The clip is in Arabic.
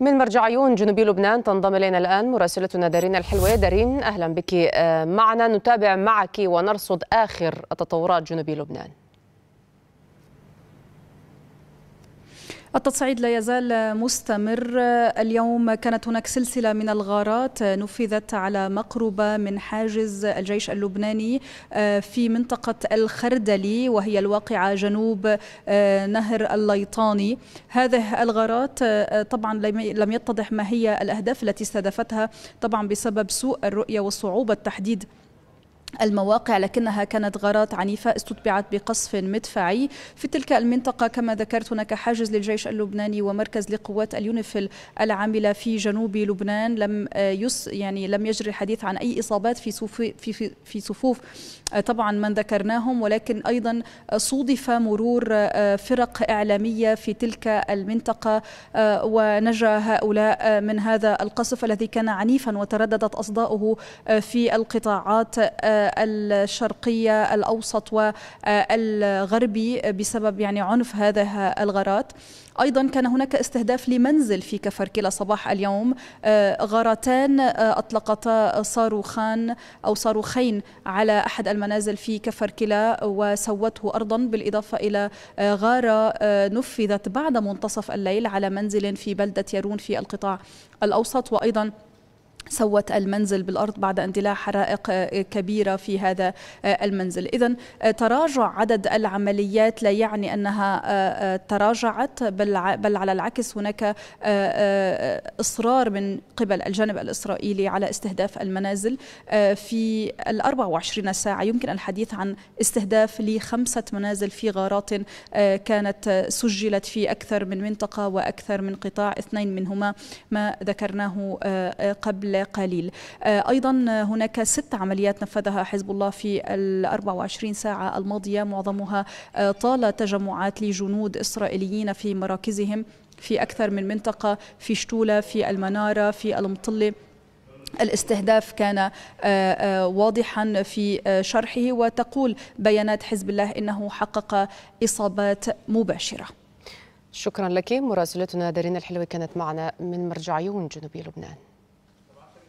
من مرجعيون عيون لبنان تنضم الينا الان مراسلتنا دارين الحلوه دارين اهلا بك آه، معنا نتابع معك ونرصد اخر التطورات جنوب لبنان التصعيد لا يزال مستمر اليوم كانت هناك سلسلة من الغارات نفذت على مقربة من حاجز الجيش اللبناني آه، في منطقة الخردلي وهي الواقعة جنوب آه، نهر الليطاني هذه الغارات آه، طبعا لم يتضح ما هي الأهداف التي استهدفتها طبعا بسبب سوء الرؤية وصعوبة تحديد المواقع لكنها كانت غارات عنيفة استتبعت بقصف مدفعي في تلك المنطقة كما ذكرت هناك حاجز للجيش اللبناني ومركز لقوات اليونيفيل العاملة في جنوب لبنان لم آه، يس يعني لم يجري الحديث عن أي إصابات في صفوف في, في, في صفوف آه، طبعا من ذكرناهم ولكن أيضا آه، صودف مرور فرق إعلامية في تلك المنطقة ونجا هؤلاء من هذا القصف الذي كان عنيفا وترددت أصداؤه في القطاعات الشرقية الأوسط والغربي بسبب يعني عنف هذه الغارات أيضا كان هناك استهداف لمنزل في كفركلا صباح اليوم غارتان أطلقتا صاروخان أو صاروخين على أحد المنازل في كفركلا وسوته أرضا بالإضافة إلى غارة نفذت بعد منتصف الليل على منزل في بلدة يارون في القطاع الأوسط وأيضا سوت المنزل بالارض بعد اندلاع حرائق آه، كبيره في هذا آه، المنزل، اذا آه، تراجع عدد العمليات لا يعني انها تراجعت بل بل على العكس هناك اصرار من قبل الجانب الاسرائيلي على استهداف المنازل في ال 24 ساعه يمكن الحديث عن استهداف لخمسه منازل في غارات كانت سجلت في اكثر من منطقه واكثر من قطاع، اثنين منهما ما ذكرناه قبل قليل آه، أيضا هناك ست عمليات نفذها حزب الله في ال 24 ساعة الماضية معظمها آه، طال تجمعات لجنود إسرائيليين في مراكزهم في أكثر من منطقة في شتولة في المنارة في المطلة الاستهداف كان آه، واضحا في شرحه وتقول بيانات حزب الله انه حقق اصابات مباشره. شكرا لك مراسلتنا دارين الحلوي كانت معنا من مرجع عيون لبنان.